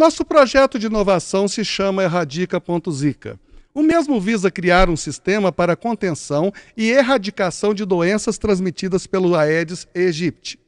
Nosso projeto de inovação se chama Erradica.zica. O mesmo visa criar um sistema para contenção e erradicação de doenças transmitidas pelo Aedes aegypti.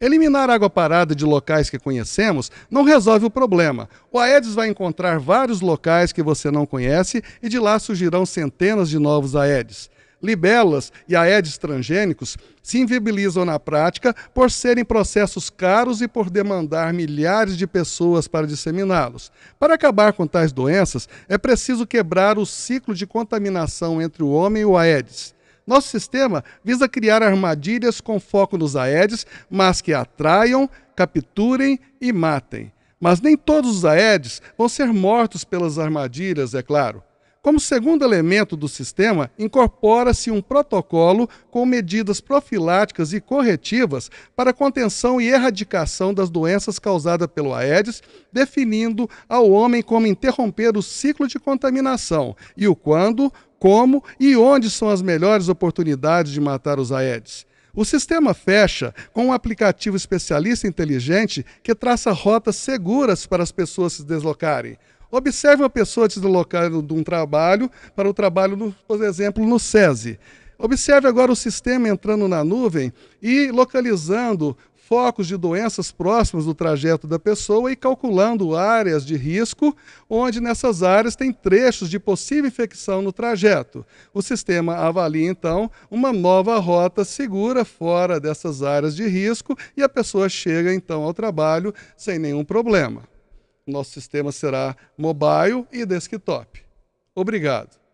Eliminar água parada de locais que conhecemos não resolve o problema. O Aedes vai encontrar vários locais que você não conhece e de lá surgirão centenas de novos Aedes libelas e aedes transgênicos se inviabilizam na prática por serem processos caros e por demandar milhares de pessoas para disseminá-los. Para acabar com tais doenças, é preciso quebrar o ciclo de contaminação entre o homem e o aedes. Nosso sistema visa criar armadilhas com foco nos aedes, mas que atraiam, capturem e matem. Mas nem todos os aedes vão ser mortos pelas armadilhas, é claro. Como segundo elemento do sistema, incorpora-se um protocolo com medidas profiláticas e corretivas para contenção e erradicação das doenças causadas pelo Aedes, definindo ao homem como interromper o ciclo de contaminação e o quando, como e onde são as melhores oportunidades de matar os Aedes. O sistema fecha com um aplicativo especialista inteligente que traça rotas seguras para as pessoas se deslocarem. Observe uma pessoa te deslocando de um trabalho para o trabalho, no, por exemplo, no SESI. Observe agora o sistema entrando na nuvem e localizando focos de doenças próximos do trajeto da pessoa e calculando áreas de risco, onde nessas áreas tem trechos de possível infecção no trajeto. O sistema avalia então uma nova rota segura fora dessas áreas de risco e a pessoa chega então ao trabalho sem nenhum problema. Nosso sistema será mobile e desktop. Obrigado.